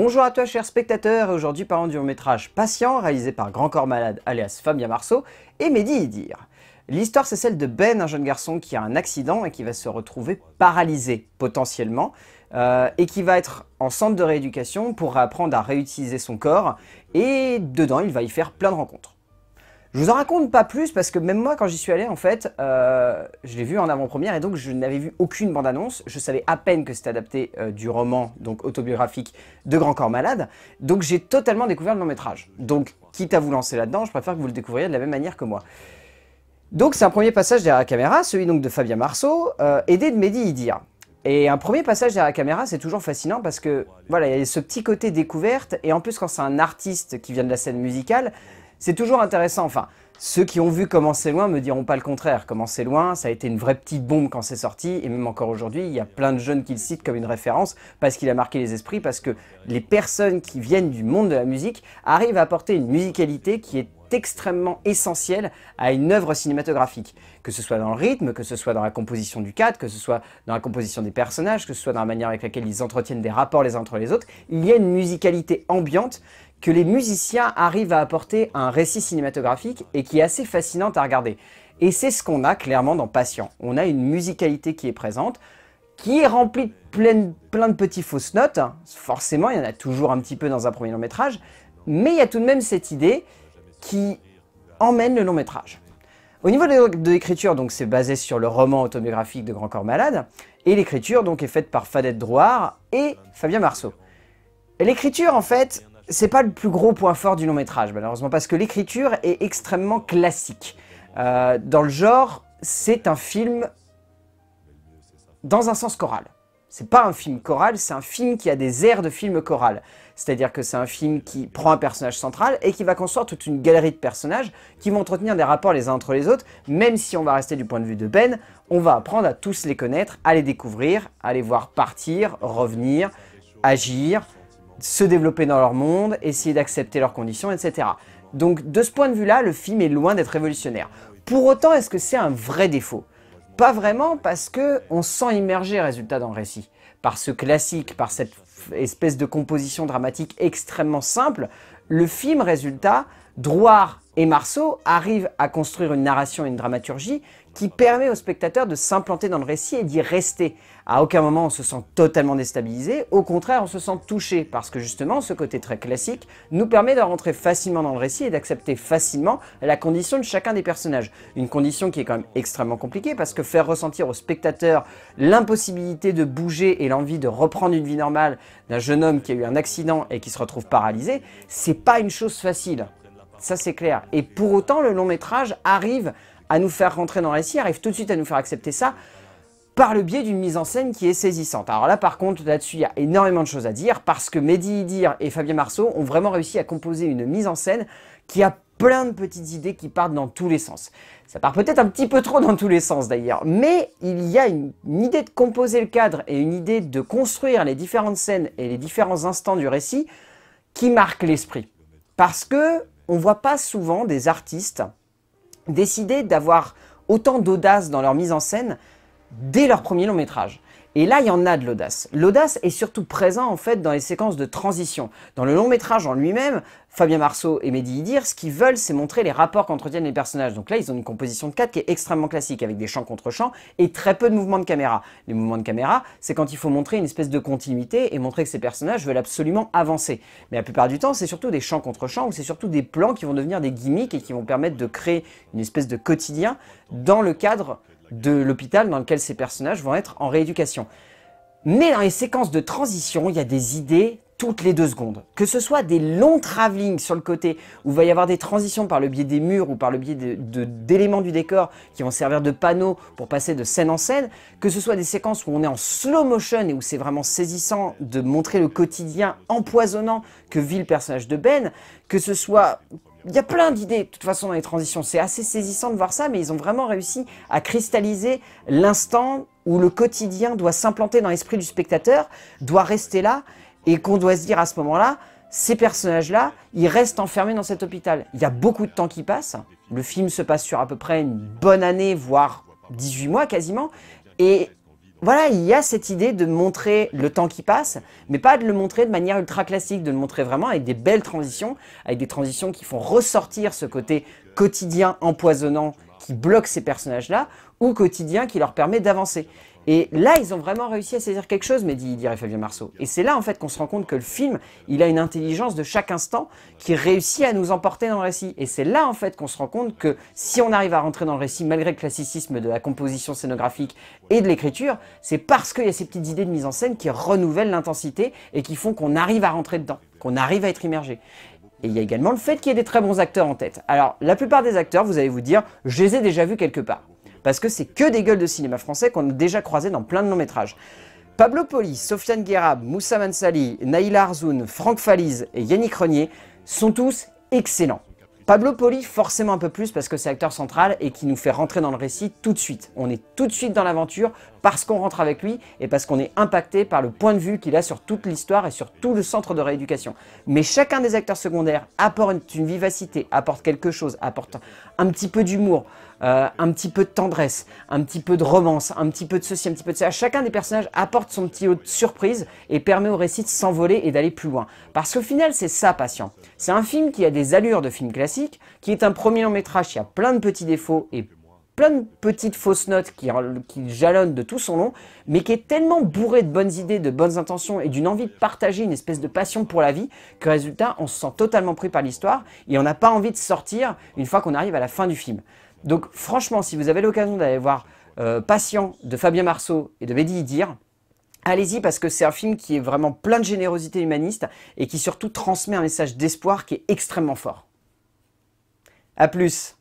Bonjour à toi chers spectateurs, aujourd'hui parlons du long métrage Patient réalisé par Grand Corps Malade alias Fabien Marceau et Mehdi Dire. L'histoire c'est celle de Ben, un jeune garçon qui a un accident et qui va se retrouver paralysé potentiellement euh, et qui va être en centre de rééducation pour apprendre à réutiliser son corps et dedans il va y faire plein de rencontres. Je vous en raconte pas plus parce que même moi, quand j'y suis allé, en fait, euh, je l'ai vu en avant-première et donc je n'avais vu aucune bande-annonce. Je savais à peine que c'était adapté euh, du roman donc autobiographique de Grand Corps Malade. Donc j'ai totalement découvert le long métrage. Donc quitte à vous lancer là-dedans, je préfère que vous le découvriez de la même manière que moi. Donc c'est un premier passage derrière la caméra, celui donc de Fabien Marceau, aidé euh, de Mehdi Idir. Et un premier passage derrière la caméra, c'est toujours fascinant parce que voilà, il y a ce petit côté découverte et en plus quand c'est un artiste qui vient de la scène musicale, c'est toujours intéressant, enfin, ceux qui ont vu Comment c'est loin me diront pas le contraire. Comment c'est loin, ça a été une vraie petite bombe quand c'est sorti, et même encore aujourd'hui, il y a plein de jeunes qui le citent comme une référence, parce qu'il a marqué les esprits, parce que les personnes qui viennent du monde de la musique arrivent à apporter une musicalité qui est extrêmement essentiel à une œuvre cinématographique, que ce soit dans le rythme, que ce soit dans la composition du cadre, que ce soit dans la composition des personnages, que ce soit dans la manière avec laquelle ils entretiennent des rapports les uns entre les autres, il y a une musicalité ambiante que les musiciens arrivent à apporter à un récit cinématographique et qui est assez fascinante à regarder. Et c'est ce qu'on a clairement dans Patient. On a une musicalité qui est présente, qui est remplie de plein, plein de petits fausses notes. Forcément, il y en a toujours un petit peu dans un premier long métrage, mais il y a tout de même cette idée qui emmène le long métrage. Au niveau de l'écriture, donc c'est basé sur le roman autobiographique de Grand Corps Malade, et l'écriture donc est faite par Fadette Drouard et Fabien Marceau. L'écriture en fait, c'est pas le plus gros point fort du long métrage malheureusement, parce que l'écriture est extrêmement classique. Euh, dans le genre, c'est un film dans un sens choral. C'est pas un film choral, c'est un film qui a des airs de film choral. C'est-à-dire que c'est un film qui prend un personnage central et qui va construire toute une galerie de personnages qui vont entretenir des rapports les uns entre les autres, même si on va rester du point de vue de Ben, on va apprendre à tous les connaître, à les découvrir, à les voir partir, revenir, agir, se développer dans leur monde, essayer d'accepter leurs conditions, etc. Donc de ce point de vue-là, le film est loin d'être révolutionnaire. Pour autant, est-ce que c'est un vrai défaut pas vraiment parce que on sent immerger résultat dans le récit, par ce classique, par cette espèce de composition dramatique extrêmement simple. Le film résultat, Drouard et Marceau arrivent à construire une narration et une dramaturgie qui permet au spectateur de s'implanter dans le récit et d'y rester. À aucun moment on se sent totalement déstabilisé, au contraire on se sent touché, parce que justement ce côté très classique nous permet de rentrer facilement dans le récit et d'accepter facilement la condition de chacun des personnages. Une condition qui est quand même extrêmement compliquée, parce que faire ressentir au spectateur l'impossibilité de bouger et l'envie de reprendre une vie normale d'un jeune homme qui a eu un accident et qui se retrouve paralysé, c'est pas une chose facile. Ça c'est clair. Et pour autant, le long métrage arrive à nous faire rentrer dans le récit, arrive tout de suite à nous faire accepter ça par le biais d'une mise en scène qui est saisissante. Alors là, par contre, là-dessus, il y a énormément de choses à dire parce que Mehdi Idir et Fabien Marceau ont vraiment réussi à composer une mise en scène qui a plein de petites idées qui partent dans tous les sens. Ça part peut-être un petit peu trop dans tous les sens d'ailleurs, mais il y a une, idée de composer le cadre et une idée de construire les différentes scènes et les différents instants du récit qui marque l'esprit. Parce que on voit pas souvent des artistes décidé d'avoir autant d'audace dans leur mise en scène dès leur premier long métrage. Et là, il y en a de l'audace. L'audace est surtout présent en fait dans les séquences de transition. Dans le long métrage en lui-même, Fabien Marceau et Mehdi Idir, ce qu'ils veulent, c'est montrer les rapports qu'entretiennent les personnages. Donc là, ils ont une composition de cadre qui est extrêmement classique, avec des champs contre champs et très peu de mouvements de caméra. Les mouvements de caméra, c'est quand il faut montrer une espèce de continuité et montrer que ces personnages veulent absolument avancer. Mais la plupart du temps, c'est surtout des champs contre champs, ou c'est surtout des plans qui vont devenir des gimmicks et qui vont permettre de créer une espèce de quotidien dans le cadre de l'hôpital dans lequel ces personnages vont être en rééducation. Mais dans les séquences de transition, il y a des idées toutes les deux secondes. Que ce soit des longs travelling sur le côté, où il va y avoir des transitions par le biais des murs ou par le biais d'éléments du décor qui vont servir de panneaux pour passer de scène en scène, que ce soit des séquences où on est en slow motion et où c'est vraiment saisissant de montrer le quotidien empoisonnant que vit le personnage de Ben, que ce soit il y a plein d'idées, de toute façon, dans les transitions. C'est assez saisissant de voir ça, mais ils ont vraiment réussi à cristalliser l'instant où le quotidien doit s'implanter dans l'esprit du spectateur, doit rester là, et qu'on doit se dire à ce moment-là, ces personnages-là, ils restent enfermés dans cet hôpital. Il y a beaucoup de temps qui passe. Le film se passe sur à peu près une bonne année, voire 18 mois quasiment. Et voilà, il y a cette idée de montrer le temps qui passe, mais pas de le montrer de manière ultra classique, de le montrer vraiment avec des belles transitions, avec des transitions qui font ressortir ce côté quotidien empoisonnant qui bloque ces personnages-là ou quotidien qui leur permet d'avancer. Et là, ils ont vraiment réussi à saisir quelque chose, mais dit, dirait Fabien Marceau. Et c'est là, en fait, qu'on se rend compte que le film, il a une intelligence de chaque instant qui réussit à nous emporter dans le récit. Et c'est là, en fait, qu'on se rend compte que si on arrive à rentrer dans le récit, malgré le classicisme de la composition scénographique et de l'écriture, c'est parce qu'il y a ces petites idées de mise en scène qui renouvellent l'intensité et qui font qu'on arrive à rentrer dedans, qu'on arrive à être immergé. Et il y a également le fait qu'il y ait des très bons acteurs en tête. Alors, la plupart des acteurs, vous allez vous dire, je les ai déjà vus quelque part. Parce que c'est que des gueules de cinéma français qu'on a déjà croisées dans plein de longs-métrages. Pablo Poli, Sofiane Guérab, Moussa Mansali, Naïla Arzoun, Franck Falise et Yannick Renier sont tous excellents. Pablo Poli, forcément un peu plus parce que c'est acteur central et qui nous fait rentrer dans le récit tout de suite. On est tout de suite dans l'aventure parce qu'on rentre avec lui et parce qu'on est impacté par le point de vue qu'il a sur toute l'histoire et sur tout le centre de rééducation. Mais chacun des acteurs secondaires apporte une vivacité, apporte quelque chose, apporte un petit peu d'humour. Euh, un petit peu de tendresse, un petit peu de romance, un petit peu de ceci, un petit peu de ça. Chacun des personnages apporte son petit haut de surprise et permet au récit de s'envoler et d'aller plus loin. Parce qu'au final, c'est ça, Patient. C'est un film qui a des allures de film classique, qui est un premier long métrage qui a plein de petits défauts et plein de petites fausses notes qui, qui jalonnent de tout son long, mais qui est tellement bourré de bonnes idées, de bonnes intentions et d'une envie de partager une espèce de passion pour la vie, que résultat, on se sent totalement pris par l'histoire et on n'a pas envie de sortir une fois qu'on arrive à la fin du film. Donc franchement, si vous avez l'occasion d'aller voir euh, Patient de Fabien Marceau et de Mehdi Idir, Allez-y parce que c'est un film qui est vraiment plein de générosité humaniste et qui surtout transmet un message d'espoir qui est extrêmement fort. A plus